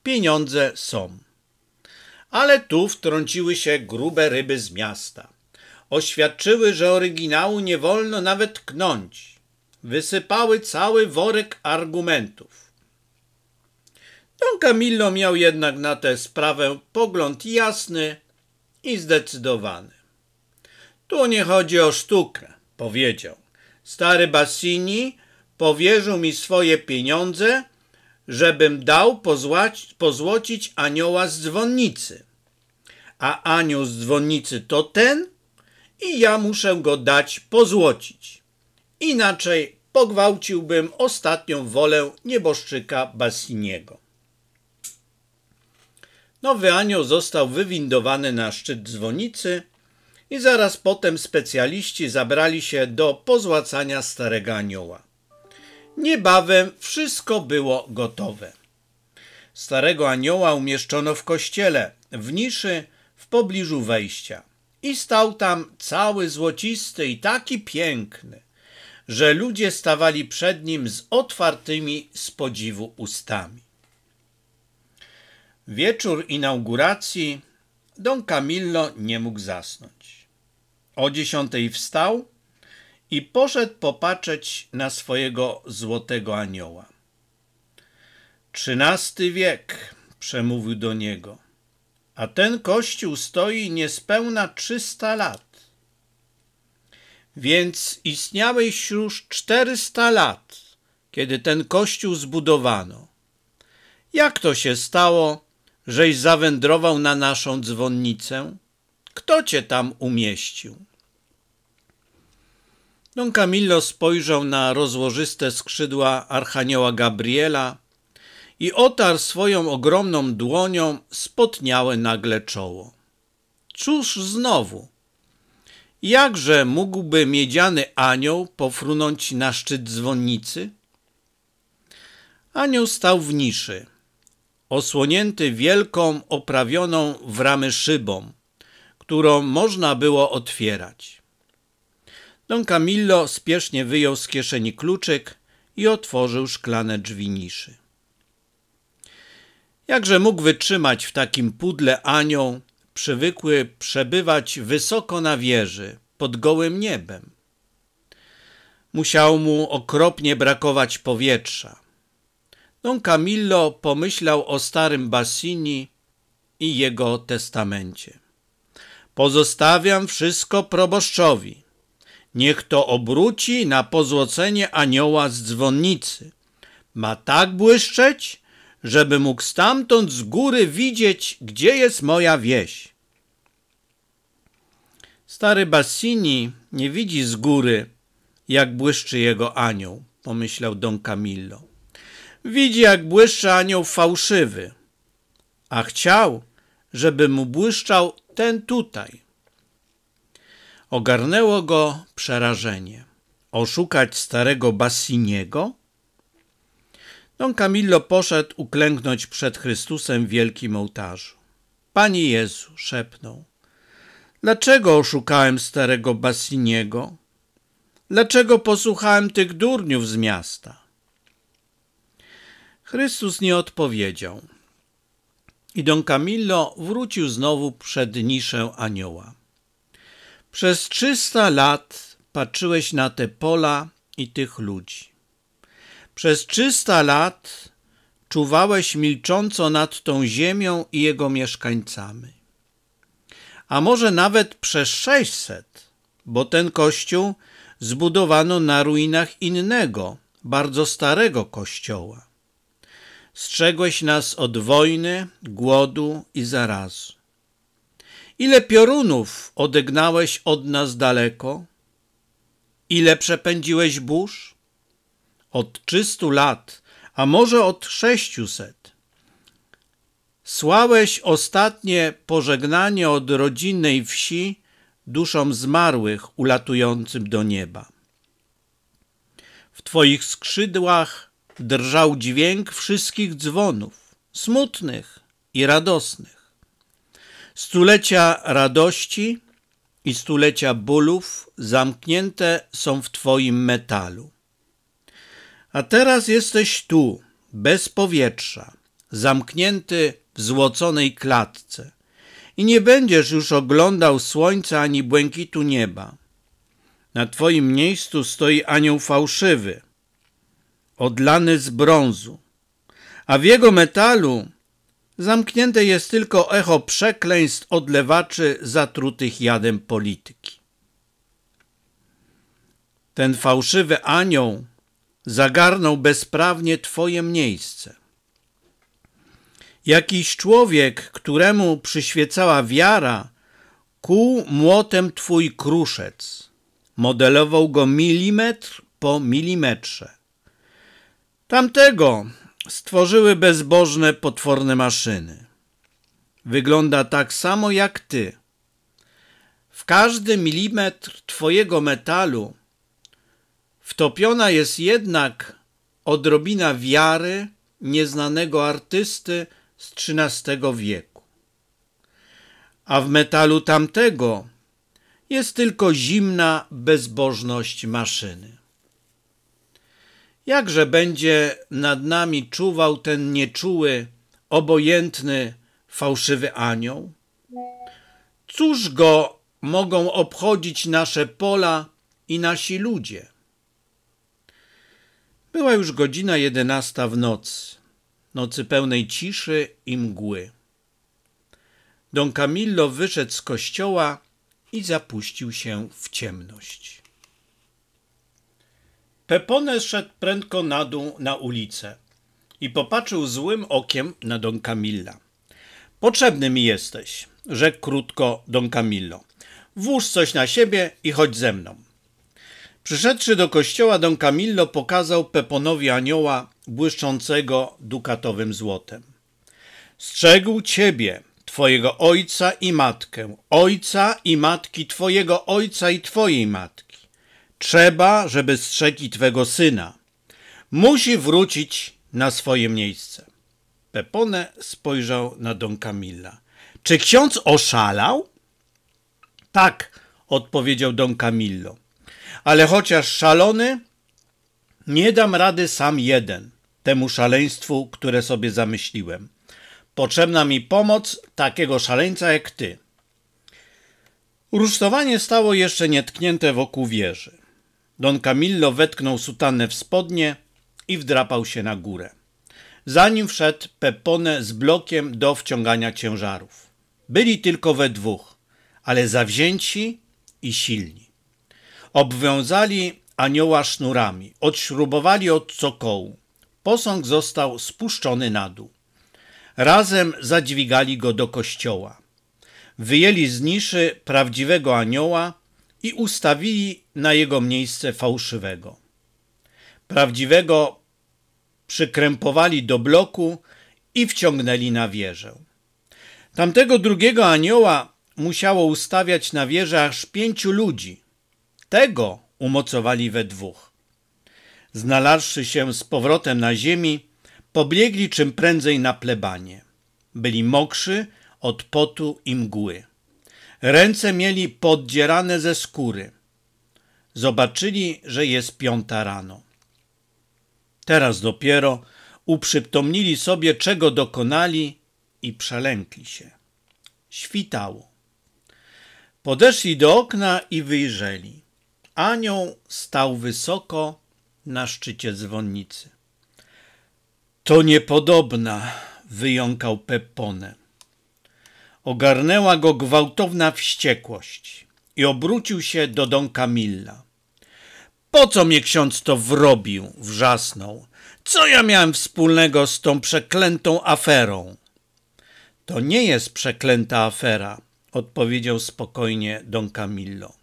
Pieniądze są. Ale tu wtrąciły się grube ryby z miasta oświadczyły, że oryginału nie wolno nawet tknąć. Wysypały cały worek argumentów. Don Camillo miał jednak na tę sprawę pogląd jasny i zdecydowany. Tu nie chodzi o sztukę, powiedział. Stary Bassini powierzył mi swoje pieniądze, żebym dał pozłocić anioła z dzwonnicy. A anioł z dzwonnicy to ten, i ja muszę go dać pozłocić. Inaczej pogwałciłbym ostatnią wolę nieboszczyka Bassiniego. Nowy anioł został wywindowany na szczyt dzwonicy i zaraz potem specjaliści zabrali się do pozłacania starego anioła. Niebawem wszystko było gotowe. Starego anioła umieszczono w kościele, w niszy w pobliżu wejścia i stał tam cały złocisty i taki piękny, że ludzie stawali przed nim z otwartymi z podziwu ustami. Wieczór inauguracji Don Camillo nie mógł zasnąć. O dziesiątej wstał i poszedł popatrzeć na swojego złotego anioła. Trzynasty wiek, przemówił do niego a ten kościół stoi niespełna 300 lat. Więc istniałeś już 400 lat, kiedy ten kościół zbudowano. Jak to się stało, żeś zawędrował na naszą dzwonnicę? Kto cię tam umieścił? Don Camillo spojrzał na rozłożyste skrzydła Archanioła Gabriela, i otarł swoją ogromną dłonią spotniałe nagle czoło. Cóż znowu? Jakże mógłby miedziany anioł pofrunąć na szczyt dzwonnicy? Anioł stał w niszy, osłonięty wielką, oprawioną w ramy szybą, którą można było otwierać. Don Camillo spiesznie wyjął z kieszeni kluczyk i otworzył szklane drzwi niszy. Jakże mógł wytrzymać w takim pudle anioł, przywykły przebywać wysoko na wieży, pod gołym niebem? Musiał mu okropnie brakować powietrza. Don Camillo pomyślał o starym Bassini i jego testamencie. Pozostawiam wszystko proboszczowi. Niech to obróci na pozłocenie anioła z dzwonnicy. Ma tak błyszczeć, żeby mógł stamtąd z góry widzieć, gdzie jest moja wieś. Stary Bassini nie widzi z góry, jak błyszczy jego anioł, pomyślał Don Camillo. Widzi, jak błyszczy anioł fałszywy, a chciał, żeby mu błyszczał ten tutaj. Ogarnęło go przerażenie. Oszukać starego Bassiniego? Don Camillo poszedł uklęknąć przed Chrystusem w wielkim ołtarzu. Panie Jezu, szepnął. Dlaczego oszukałem starego Bassiniego? Dlaczego posłuchałem tych durniów z miasta? Chrystus nie odpowiedział. I Don Camillo wrócił znowu przed niszę anioła. Przez trzysta lat patrzyłeś na te pola i tych ludzi. Przez trzysta lat czuwałeś milcząco nad tą ziemią i jego mieszkańcami. A może nawet przez sześćset, bo ten kościół zbudowano na ruinach innego, bardzo starego kościoła. Strzegłeś nas od wojny, głodu i zarazu. Ile piorunów odegnałeś od nas daleko? Ile przepędziłeś burz? od 300 lat, a może od 600. Słałeś ostatnie pożegnanie od rodzinnej wsi duszom zmarłych ulatującym do nieba. W Twoich skrzydłach drżał dźwięk wszystkich dzwonów, smutnych i radosnych. Stulecia radości i stulecia bólów zamknięte są w Twoim metalu. A teraz jesteś tu, bez powietrza, zamknięty w złoconej klatce i nie będziesz już oglądał słońca ani błękitu nieba. Na twoim miejscu stoi anioł fałszywy, odlany z brązu, a w jego metalu zamknięte jest tylko echo przekleństw odlewaczy zatrutych jadem polityki. Ten fałszywy anioł zagarnął bezprawnie Twoje miejsce. Jakiś człowiek, któremu przyświecała wiara, kuł młotem Twój kruszec. Modelował go milimetr po milimetrze. Tamtego stworzyły bezbożne, potworne maszyny. Wygląda tak samo jak Ty. W każdy milimetr Twojego metalu Wtopiona jest jednak odrobina wiary nieznanego artysty z XIII wieku. A w metalu tamtego jest tylko zimna bezbożność maszyny. Jakże będzie nad nami czuwał ten nieczuły, obojętny, fałszywy anioł? Cóż go mogą obchodzić nasze pola i nasi ludzie? Była już godzina jedenasta w nocy, nocy pełnej ciszy i mgły. Don Camillo wyszedł z kościoła i zapuścił się w ciemność. Pepone szedł prędko na dół na ulicę i popatrzył złym okiem na Don Camilla. Potrzebny mi jesteś, rzekł krótko Don Camillo. Włóż coś na siebie i chodź ze mną. Przyszedłszy do kościoła, don Camillo pokazał Peponowi anioła błyszczącego dukatowym złotem. Strzegł ciebie, twojego ojca i matkę, ojca i matki twojego ojca i twojej matki. Trzeba, żeby strzegł twego syna. Musi wrócić na swoje miejsce. Pepone spojrzał na don Camilla. Czy ksiądz oszalał? Tak, odpowiedział don Camillo ale chociaż szalony, nie dam rady sam jeden temu szaleństwu, które sobie zamyśliłem. Potrzebna mi pomoc takiego szaleńca jak ty. Rusztowanie stało jeszcze nietknięte wokół wieży. Don Camillo wetknął sutannę w spodnie i wdrapał się na górę. Zanim wszedł Pepone z blokiem do wciągania ciężarów. Byli tylko we dwóch, ale zawzięci i silni. Obwiązali anioła sznurami, odśrubowali od cokołu. Posąg został spuszczony na dół. Razem zadźwigali go do kościoła. Wyjęli z niszy prawdziwego anioła i ustawili na jego miejsce fałszywego. Prawdziwego przykrępowali do bloku i wciągnęli na wieżę. Tamtego drugiego anioła musiało ustawiać na wieżę aż pięciu ludzi, tego umocowali we dwóch. Znalazłszy się z powrotem na ziemi, pobiegli czym prędzej na plebanie. Byli mokrzy od potu i mgły. Ręce mieli poddzierane ze skóry. Zobaczyli, że jest piąta rano. Teraz dopiero uprzytomnili sobie, czego dokonali i przelękli się. Świtało. Podeszli do okna i wyjrzeli. Anioł stał wysoko na szczycie dzwonnicy. To niepodobna, wyjąkał Pepone. Ogarnęła go gwałtowna wściekłość i obrócił się do Don Camilla. Po co mnie ksiądz to wrobił? wrzasnął. Co ja miałem wspólnego z tą przeklętą aferą? To nie jest przeklęta afera, odpowiedział spokojnie Don Camillo.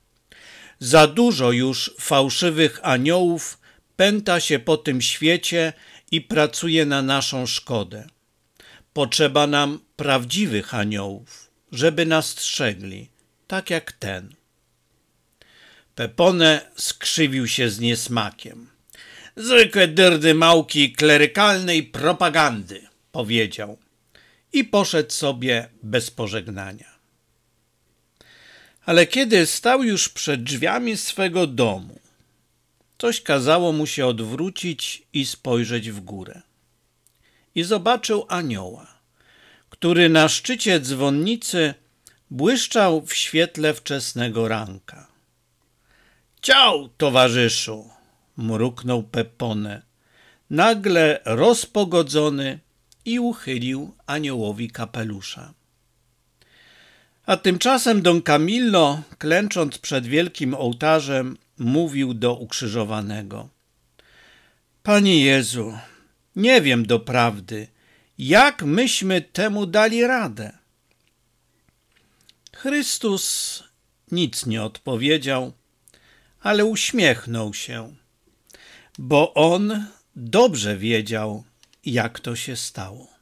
Za dużo już fałszywych aniołów pęta się po tym świecie i pracuje na naszą szkodę. Potrzeba nam prawdziwych aniołów, żeby nas strzegli, tak jak ten. Pepone skrzywił się z niesmakiem. Zwykłe dyrdy małki klerykalnej propagandy, powiedział i poszedł sobie bez pożegnania ale kiedy stał już przed drzwiami swego domu, coś kazało mu się odwrócić i spojrzeć w górę. I zobaczył anioła, który na szczycie dzwonnicy błyszczał w świetle wczesnego ranka. Ciao, towarzyszu! mruknął Pepone, nagle rozpogodzony i uchylił aniołowi kapelusza. A tymczasem don Camillo, klęcząc przed wielkim ołtarzem, mówił do ukrzyżowanego: Panie Jezu, nie wiem doprawdy, jak myśmy temu dali radę. Chrystus nic nie odpowiedział, ale uśmiechnął się, bo on dobrze wiedział, jak to się stało.